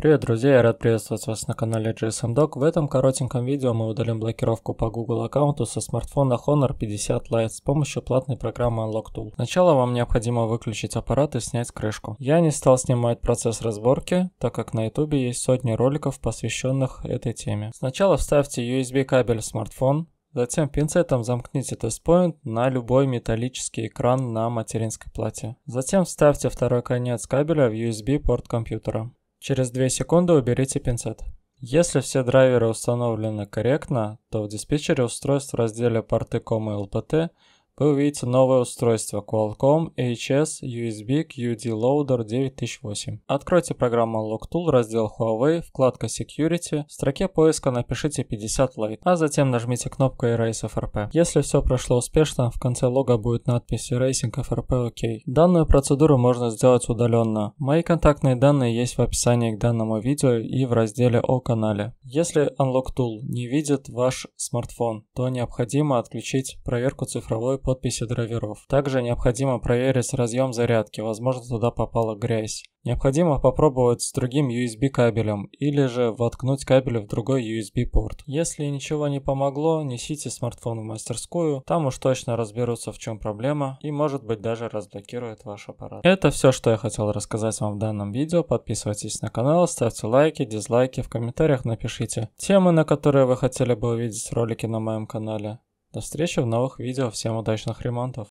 Привет, друзья! Я рад приветствовать вас на канале GSMDoc. В этом коротеньком видео мы удалим блокировку по Google аккаунту со смартфона Honor 50 Lite с помощью платной программы Unlock Tool. Сначала вам необходимо выключить аппарат и снять крышку. Я не стал снимать процесс разборки, так как на YouTube есть сотни роликов, посвященных этой теме. Сначала вставьте USB кабель в смартфон, Затем пинцетом замкните тест-поинт на любой металлический экран на материнской плате. Затем вставьте второй конец кабеля в USB порт компьютера. Через 2 секунды уберите пинцет. Если все драйверы установлены корректно, то в диспетчере устройств в разделе порты COM и LPT вы увидите новое устройство Qualcomm HS USB QD Loader 9008. Откройте программу LookTool, раздел Huawei, вкладка Security, в строке поиска напишите 50 лайт, а затем нажмите кнопку Erase FRP. Если все прошло успешно, в конце лога будет надпись Erasing FRP OK. Данную процедуру можно сделать удаленно. Мои контактные данные есть в описании к данному видео и в разделе о канале. Если Unlock Tool не видит ваш смартфон, то необходимо отключить проверку цифровой подписи драйверов. Также необходимо проверить разъем зарядки, возможно туда попала грязь. Необходимо попробовать с другим USB кабелем или же воткнуть кабель в другой USB порт. Если ничего не помогло, несите смартфон в мастерскую, там уж точно разберутся в чем проблема и может быть даже разблокирует ваш аппарат. Это все, что я хотел рассказать вам в данном видео. Подписывайтесь на канал, ставьте лайки, дизлайки, в комментариях напишите темы, на которые вы хотели бы увидеть ролики на моем канале. До встречи в новых видео, всем удачных ремонтов!